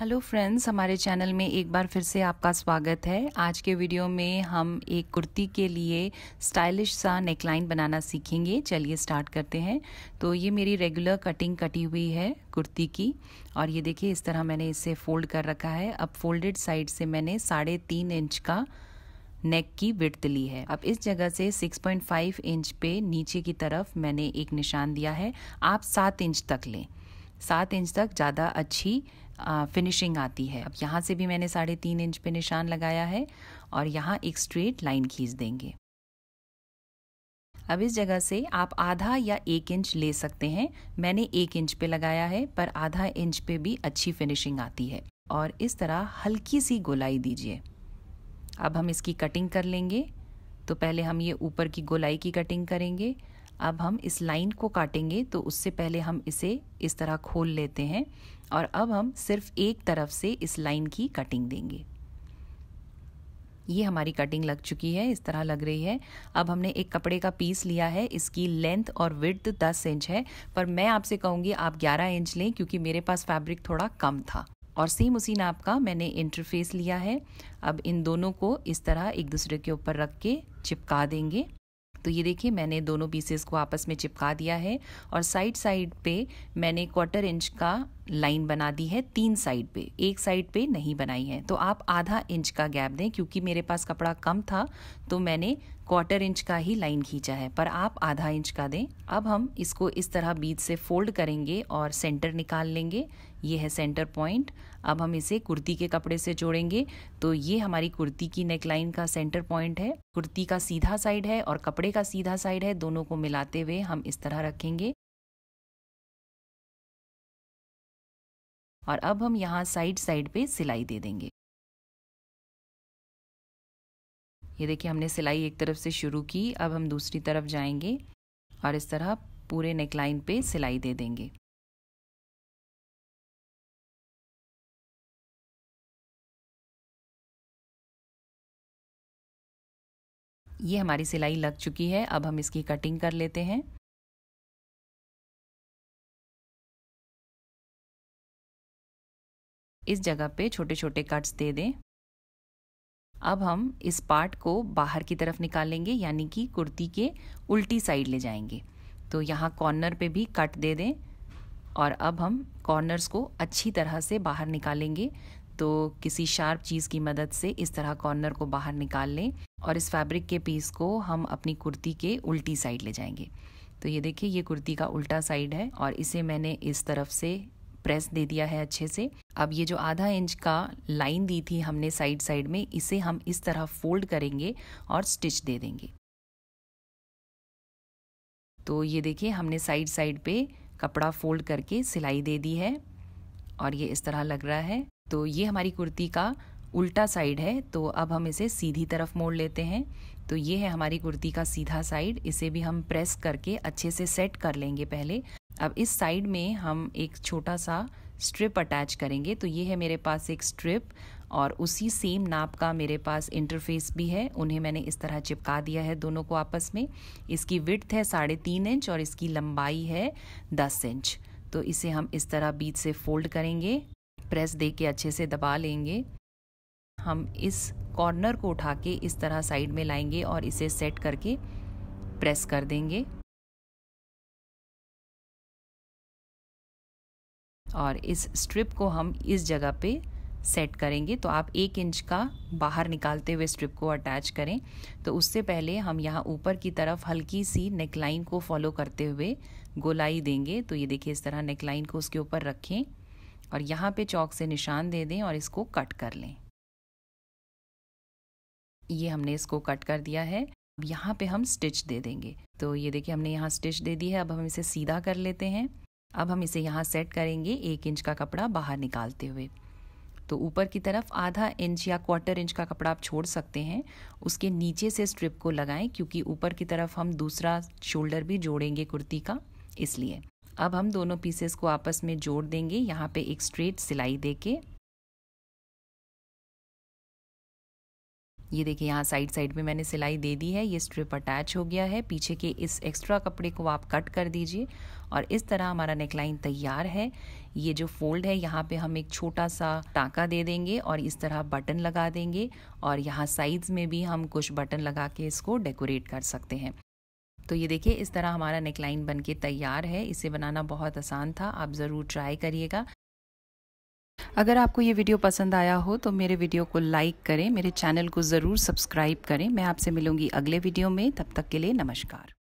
hello friends हमारे channel में एक बार फिर से आपका स्वागत है आज के वीडियो में हम एक कुर्ती के लिए स्टाइलिश सा नेकलाइन बनाना सीखेंगे चलिए स्टार्ट करते हैं तो ये मेरी रेगुलर कटिंग कटी हुई है कुर्ती की और ये देखिए इस तरह मैंने इसे फोल्ड कर रखा है अब फोल्डेड साइड से मैंने साढ़े तीन इंच का नेक की विड्थ ली है अब इस जगह से 6.5 इंच पे नीचे की तरफ मैंने एक निशान दिया है आप सात इंच तक लें सात इंच तक ज़्यादा अच्छी फिनिशिंग आती है अब यहाँ से भी मैंने साढ़े तीन इंच पे निशान लगाया है और यहाँ एक स्ट्रेट लाइन खींच देंगे अब इस जगह से आप आधा या एक इंच ले सकते हैं मैंने एक इंच पे लगाया है पर आधा इंच पे भी अच्छी फिनिशिंग आती है और इस तरह हल्की सी गोलाई दीजिए अब हम इसकी कटिंग कर लेंगे तो पहले हम ये ऊपर की गोलाई की कटिंग करेंगे अब हम इस लाइन को काटेंगे तो उससे पहले हम इसे इस तरह खोल लेते हैं और अब हम सिर्फ एक तरफ से इस लाइन की कटिंग देंगे ये हमारी कटिंग लग चुकी है इस तरह लग रही है अब हमने एक कपड़े का पीस लिया है इसकी लेंथ और विड्थ 10 इंच है पर मैं आपसे कहूँगी आप 11 इंच लें क्योंकि मेरे पास फैब्रिक थोड़ा कम था और सेम उसी नाप का मैंने इंटरफेस लिया है अब इन दोनों को इस तरह एक दूसरे के ऊपर रख के चिपका देंगे तो ये देखिए मैंने दोनों पीसेस को आपस में चिपका दिया है और साइड साइड पे मैंने क्वार्टर इंच का लाइन बना दी है तीन साइड पे एक साइड पे नहीं बनाई है तो आप आधा इंच का गैप दें क्योंकि मेरे पास कपड़ा कम था तो मैंने क्वार्टर इंच का ही लाइन खींचा है पर आप आधा इंच का दें अब हम इसको इस तरह बीच से फोल्ड करेंगे और सेंटर निकाल लेंगे ये है सेंटर पॉइंट अब हम इसे कुर्ती के कपड़े से जोड़ेंगे तो ये हमारी कुर्ती की नेक लाइन का सेंटर पॉइंट है कुर्ती का सीधा साइड है और कपड़े का सीधा साइड है दोनों को मिलाते हुए हम इस तरह रखेंगे और अब हम यहाँ साइड साइड पे सिलाई दे देंगे ये देखिए हमने सिलाई एक तरफ से शुरू की अब हम दूसरी तरफ जाएंगे और इस तरह पूरे नेकलाइन पे सिलाई दे देंगे ये हमारी सिलाई लग चुकी है अब हम इसकी कटिंग कर लेते हैं इस जगह पे छोटे छोटे कट्स दे दें अब हम इस पार्ट को बाहर की तरफ निकालेंगे यानी कि कुर्ती के उल्टी साइड ले जाएंगे तो यहाँ कॉर्नर पे भी कट दे दें और अब हम कॉर्नर्स को अच्छी तरह से बाहर निकालेंगे तो किसी शार्प चीज़ की मदद से इस तरह कॉर्नर को बाहर निकाल लें और इस फैब्रिक के पीस को हम अपनी कुर्ती के उल्टी साइड ले जाएंगे तो ये देखिए ये कुर्ती का उल्टा साइड है और इसे मैंने इस तरफ से प्रेस दे दिया है अच्छे से अब ये जो आधा इंच का लाइन दी थी हमने साइड साइड में इसे हम इस तरह फोल्ड करेंगे और स्टिच दे देंगे तो ये देखिए हमने साइड साइड पे कपड़ा फोल्ड करके सिलाई दे दी है और ये इस तरह लग रहा है तो ये हमारी कुर्ती का उल्टा साइड है तो अब हम इसे सीधी तरफ मोड़ लेते हैं तो ये है हमारी कुर्ती का सीधा साइड इसे भी हम प्रेस करके अच्छे से सेट कर लेंगे पहले अब इस साइड में हम एक छोटा सा स्ट्रिप अटैच करेंगे तो ये है मेरे पास एक स्ट्रिप और उसी सेम नाप का मेरे पास इंटरफेस भी है उन्हें मैंने इस तरह चिपका दिया है दोनों को आपस में इसकी विड्थ है साढ़े तीन इंच और इसकी लंबाई है दस इंच तो इसे हम इस तरह बीच से फोल्ड करेंगे प्रेस दे के अच्छे से दबा लेंगे हम इस कॉर्नर को उठा के इस तरह साइड में लाएंगे और इसे सेट करके प्रेस कर देंगे और इस स्ट्रिप को हम इस जगह पे सेट करेंगे तो आप एक इंच का बाहर निकालते हुए स्ट्रिप को अटैच करें तो उससे पहले हम यहाँ ऊपर की तरफ हल्की सी नेकलाइन को फॉलो करते हुए गोलाई देंगे तो ये देखिए इस तरह नेकलाइन को उसके ऊपर रखें और यहाँ पे चौक से निशान दे दें और इसको कट कर लें ये हमने इसको कट कर दिया है अब यहाँ पे हम स्टिच दे देंगे तो ये देखिए हमने यहाँ स्टिच दे दी है अब हम इसे सीधा कर लेते हैं अब हम इसे यहाँ सेट करेंगे एक इंच का कपड़ा बाहर निकालते हुए तो ऊपर की तरफ आधा इंच या क्वार्टर इंच का कपड़ा आप छोड़ सकते हैं उसके नीचे से स्ट्रिप को लगाएं क्योंकि ऊपर की तरफ हम दूसरा शोल्डर भी जोड़ेंगे कुर्ती का इसलिए अब हम दोनों पीसेस को आपस में जोड़ देंगे यहाँ पे एक स्ट्रेट सिलाई देके ये देखिए यहाँ साइड साइड में मैंने सिलाई दे दी है ये स्ट्रिप अटैच हो गया है पीछे के इस एक्स्ट्रा कपड़े को आप कट कर दीजिए और इस तरह हमारा नेकलाइन तैयार है ये जो फोल्ड है यहाँ पे हम एक छोटा सा टाँका दे देंगे और इस तरह बटन लगा देंगे और यहाँ साइड्स में भी हम कुछ बटन लगा के इसको डेकोरेट कर सकते हैं तो ये देखिए इस तरह हमारा नेकलाइन बन तैयार है इसे बनाना बहुत आसान था आप ज़रूर ट्राई करिएगा अगर आपको ये वीडियो पसंद आया हो तो मेरे वीडियो को लाइक करें मेरे चैनल को ज़रूर सब्सक्राइब करें मैं आपसे मिलूंगी अगले वीडियो में तब तक के लिए नमस्कार